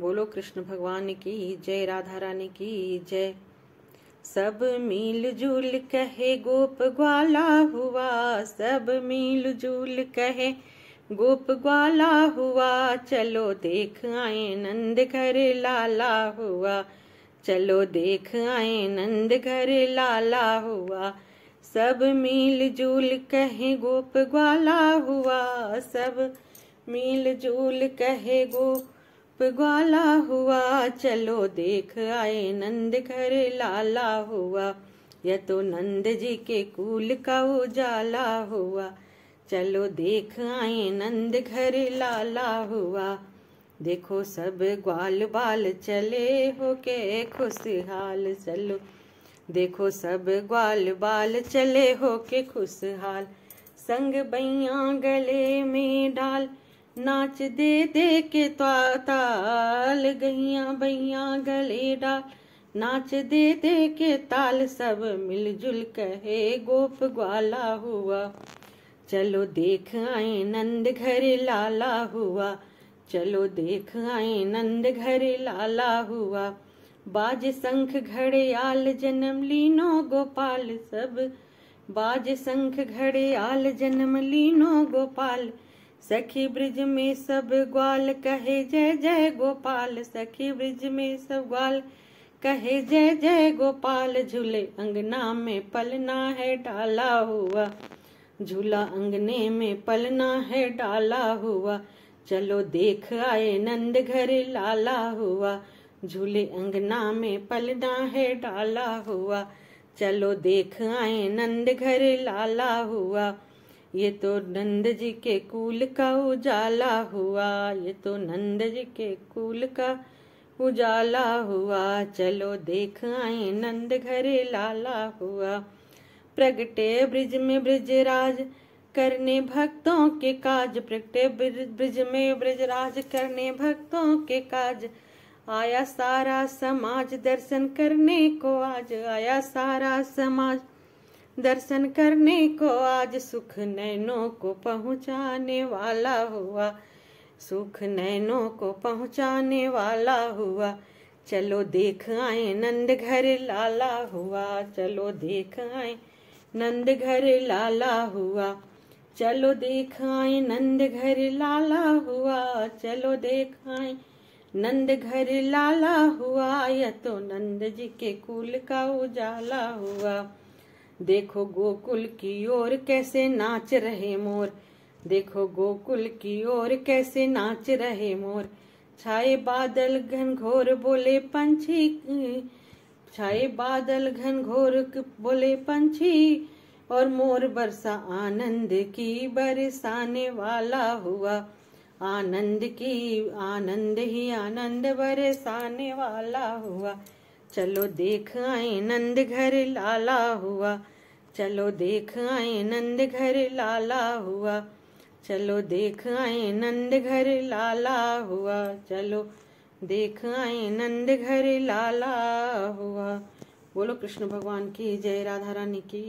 बोलो कृष्ण भगवान की जय राधा रानी की जय सब मिल जुल कहे गोप ग्वाला हुआ सब मिल जुल कहे गोप ग्वाला हुआ चलो देख आए नंद घर लाला हुआ चलो देख आए नंद घर लाला हुआ सब मिल जुल कहे गोप ग्वाला हुआ सब मिल जुल कहे गोप रूप ग्वाला हुआ चलो देख आए नंद घर लाला हुआ यह तो नंद जी के कूल का उजाला हुआ चलो देख आए नंद घर लाला हुआ देखो सब ग्वाल बाल चले हो के खुशहाल चलो देखो सब ग्वाल बाल चले हो के खुशहाल संग बैया गले में डाल नाच दे दे के ताल गैया बहिया गले डाल नाच दे दे के ताल सब मिलजुल कहे गोप ग्वाला हुआ चलो देख आए नंद घर लाला हुआ चलो देख आए नंद घर लाला हुआ बाज शंख आल जन्म लीनो गोपाल सब बाज शंख आल जन्म लीनो गोपाल सखी ब्रिज में सब ग्वाल कहे जय जय गोपाल सखी ब्रिज में सब ग्वाल कहे जय जय गोपाल झूले अंगना में पलना है डाला हुआ झूला अंगने में पलना है डाला हुआ चलो देख आए नंद घर लाला हुआ झूले अंगना में पलना है डाला हुआ चलो देख आए नंद घर लाला हुआ ये तो नंद जी के कुल का उजाला हुआ ये तो नंद जी के कुल का उजाला हुआ चलो देख आए नंद घरे लाला हुआ प्रगटे ब्रिज में राज करने भक्तों के काज प्रगटे ब्रिज में राज करने भक्तों के काज आया सारा समाज दर्शन करने को आज आया सारा समाज दर्शन करने को आज सुख नैनों को पहुंचाने वाला हुआ सुख नैनों को पहुंचाने वाला हुआ चलो देख आए नंद घर लाला हुआ चलो देख आए नंद घर लाला हुआ चलो देख आए नंद घर लाला हुआ चलो देख आए नंद घर लाला हुआ या तो नंद जी के कुल का उजाला हुआ देखो गोकुल की ओर कैसे नाच रहे मोर देखो गोकुल की ओर कैसे नाच रहे मोर छाए बादल घनघोर बोले पंछी छाए बादल घनघोर बोले पंछी और मोर बरसा आनंद की बरसाने वाला हुआ आनंद की आनंद ही आनंद बरसाने वाला हुआ चलो देख आए नंद घर लाला हुआ चलो देख आए नंद घर लाला हुआ चलो देख आए नंद घर लाला हुआ चलो देख आए नंद घर लाला हुआ बोलो कृष्ण भगवान की जय राधा रानी की